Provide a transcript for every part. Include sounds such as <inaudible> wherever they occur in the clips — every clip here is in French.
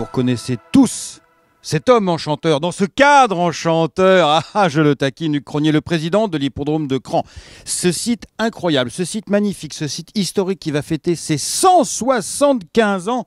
Vous reconnaissez tous cet homme enchanteur, dans ce cadre enchanteur, ah, ah je le taquine, Luc Cronier, le président de l'hippodrome de Cran. Ce site incroyable, ce site magnifique, ce site historique qui va fêter ses 175 ans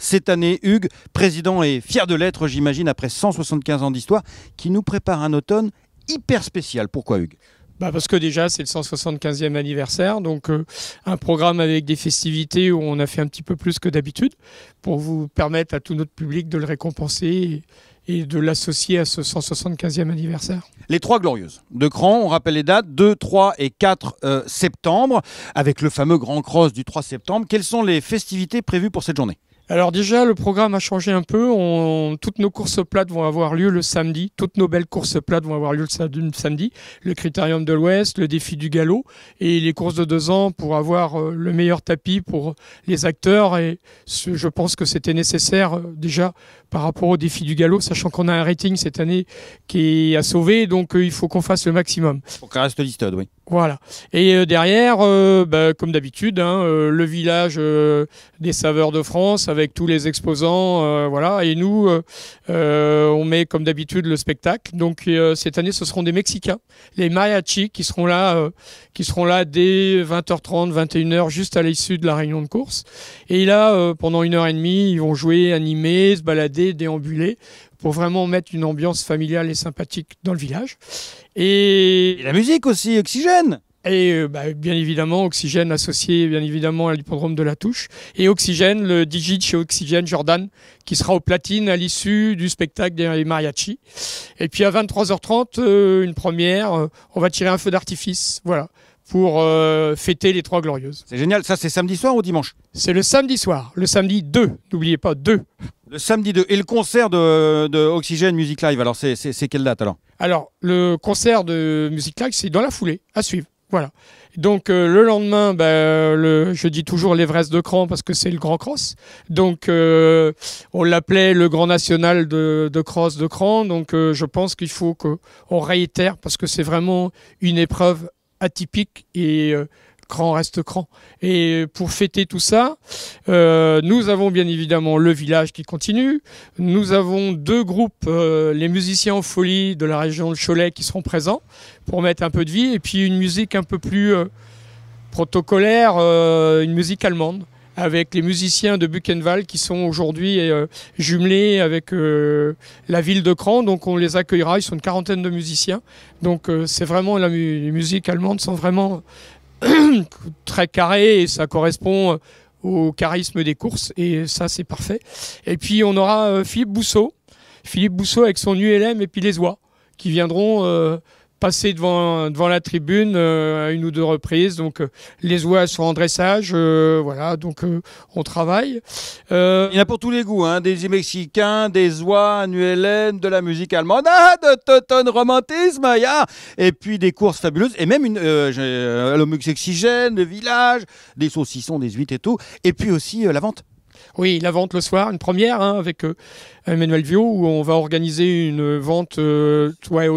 cette année, Hugues, président et fier de l'être, j'imagine, après 175 ans d'histoire, qui nous prépare un automne hyper spécial. Pourquoi, Hugues bah, parce que déjà, c'est le 175e anniversaire, donc euh, un programme avec des festivités où on a fait un petit peu plus que d'habitude pour vous permettre à tout notre public de le récompenser et, de l'associer à ce 175e anniversaire. Les Trois Glorieuses de Cran, on rappelle les dates, 2, 3 et 4 euh, septembre, avec le fameux Grand Cross du 3 septembre. Quelles sont les festivités prévues pour cette journée alors déjà, le programme a changé un peu. toutes nos courses plates vont avoir lieu le samedi. Toutes nos belles courses plates vont avoir lieu le samedi. Le Critérium de l'Ouest, le défi du galop et les courses de deux ans pour avoir euh, le meilleur tapis pour les acteurs. Et je pense que c'était nécessaire euh, déjà par rapport au défi du galop, sachant qu'on a un rating cette année qui est à sauver. Donc euh, il faut qu'on fasse le maximum. Pour qu'on reste oui. Voilà. Et derrière, bah, comme d'habitude, hein, le village des saveurs de France avec tous les exposants, euh, voilà. Et nous, euh, euh, on met comme d'habitude le spectacle. Donc cette année, ce seront des Mexicains, les mariachis, qui seront là, qui seront là dès 20h30, 21h, juste à l'issue de la réunion de course. Et là, pendant une heure et demie, ils vont jouer, animer, se balader, déambuler pour vraiment mettre une ambiance familiale et sympathique dans le village. et la musique aussi, Oxygène et euh, bah, bien évidemment, oxygène associé bien évidemment à l'hippodrome de la Touche. Et oxygène, le digit chez Oxygène Jordan, qui sera au platine à l'issue du spectacle des mariachis. Et puis à 23h30, euh, une première, euh, on va tirer un feu d'artifice, voilà, pour fêter les Trois Glorieuses. C'est génial, ça c'est samedi soir ou dimanche C'est le samedi soir, le samedi 2, n'oubliez pas, 2. Le samedi 2. Et le concert de, de Oxygène Music Live, alors c'est quelle date alors Alors, le concert de Music Live, c'est dans la foulée, à suivre. Voilà. Donc euh, le lendemain, ben, euh, je dis toujours l'Everest de cran parce que c'est le grand cross. Donc euh, on l'appelait le grand national de, cross de cran. Donc je pense qu'il faut qu'on réitère parce que c'est vraiment une épreuve atypique et cran reste cran. Et pour fêter tout ça, euh, nous avons bien évidemment le village qui continue. Nous avons deux groupes, euh, les musiciens en folie de la région de Cholet qui seront présents pour mettre un peu de vie. Et puis une musique un peu plus euh, protocolaire, une musique allemande avec les musiciens de Buchenwald qui sont aujourd'hui jumelés avec la ville de Cran. Donc on les accueillera. Ils sont une quarantaine de musiciens. Donc c'est vraiment la musique les musiques allemandes sont vraiment <coughs> très carré et ça correspond euh, au charisme des courses et ça c'est parfait. Et puis on aura euh, Philippe Bousseau, Philippe Bousseau avec son ULM et puis les oies qui viendront euh, Passer devant, devant la tribune euh, à une ou deux reprises. Donc euh, les oies sont en dressage, euh, voilà, donc on travaille. Il y en a pour tous les goûts, hein, des Mexicains, des oies, annuelles, de la musique allemande, ah, de Teuton romantisme, et puis des courses fabuleuses, et même une euh, exigène, le village, des saucissons, des huîtres et tout, et puis aussi la vente. Oui, la vente le soir, une première hein, avec euh, Emmanuel Vio, où on va organiser une vente toi euh, ouais,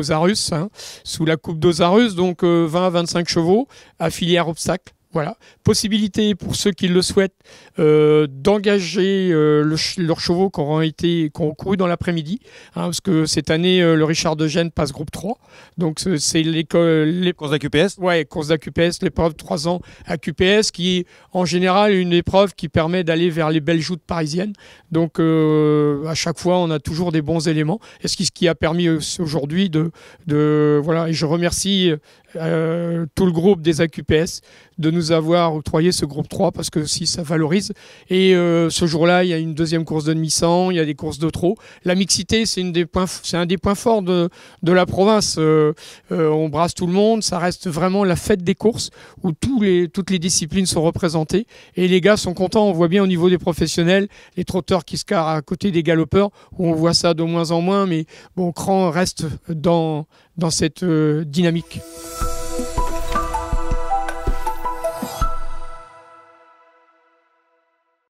hein, sous la coupe d'Osarus, donc 20 euh, à 25 chevaux à filière obstacle. Voilà, possibilité pour ceux qui le souhaitent euh, d'engager euh, leurs chevaux qui ont été qui couru dans l'après-midi, hein, parce que cette année euh, le Richard de Gênes passe groupe 3, donc c'est l'école les courses d'AQPS. Ouais, courses d'AQPS, l'épreuve 3 ans AQPS qui est en général une épreuve qui permet d'aller vers les belles joutes parisiennes. Donc à chaque fois on a toujours des bons éléments, et ce qui, ce qui a permis aujourd'hui de, de voilà et je remercie tout le groupe des AQPS de nous avoir octroyé ce groupe 3 parce que si ça valorise. Et euh, ce jour-là, il y a une deuxième course de demi-sang, il y a des courses de trop. La mixité, c'est un des points forts de, la province. Euh, euh, on brasse tout le monde, ça reste vraiment la fête des courses où toutes les disciplines sont représentées et les gars sont contents. On voit bien au niveau des professionnels, les trotteurs qui se carrent à côté des galopeurs on voit ça de moins en moins, mais bon, Cran reste dans cette dynamique.